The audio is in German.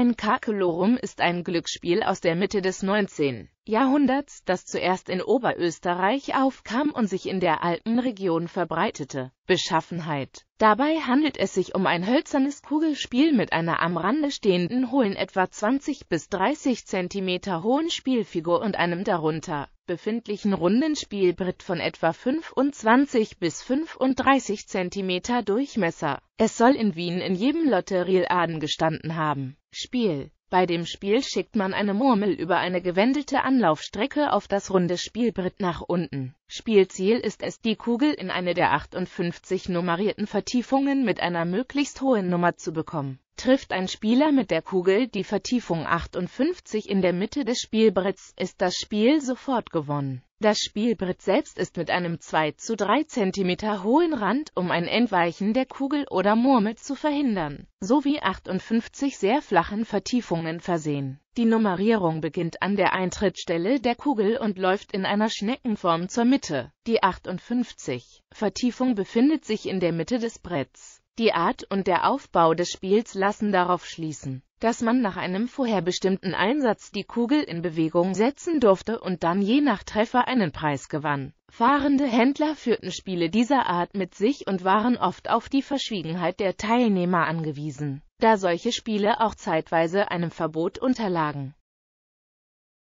Ein Kakelorum ist ein Glücksspiel aus der Mitte des 19. Jahrhunderts, das zuerst in Oberösterreich aufkam und sich in der Alpenregion verbreitete. Beschaffenheit Dabei handelt es sich um ein hölzernes Kugelspiel mit einer am Rande stehenden hohlen etwa 20 bis 30 Zentimeter hohen Spielfigur und einem darunter befindlichen runden Spielbrett von etwa 25 bis 35 Zentimeter Durchmesser. Es soll in Wien in jedem Lotterieladen gestanden haben. Spiel Bei dem Spiel schickt man eine Murmel über eine gewendelte Anlaufstrecke auf das runde Spielbrett nach unten. Spielziel ist es, die Kugel in eine der 58 nummerierten Vertiefungen mit einer möglichst hohen Nummer zu bekommen Trifft ein Spieler mit der Kugel die Vertiefung 58 in der Mitte des Spielbretts, ist das Spiel sofort gewonnen. Das Spielbrett selbst ist mit einem 2 zu 3 cm hohen Rand, um ein Entweichen der Kugel oder Murmel zu verhindern, sowie 58 sehr flachen Vertiefungen versehen. Die Nummerierung beginnt an der Eintrittsstelle der Kugel und läuft in einer Schneckenform zur Mitte. Die 58 Vertiefung befindet sich in der Mitte des Bretts. Die Art und der Aufbau des Spiels lassen darauf schließen, dass man nach einem vorher bestimmten Einsatz die Kugel in Bewegung setzen durfte und dann je nach Treffer einen Preis gewann. Fahrende Händler führten Spiele dieser Art mit sich und waren oft auf die Verschwiegenheit der Teilnehmer angewiesen, da solche Spiele auch zeitweise einem Verbot unterlagen.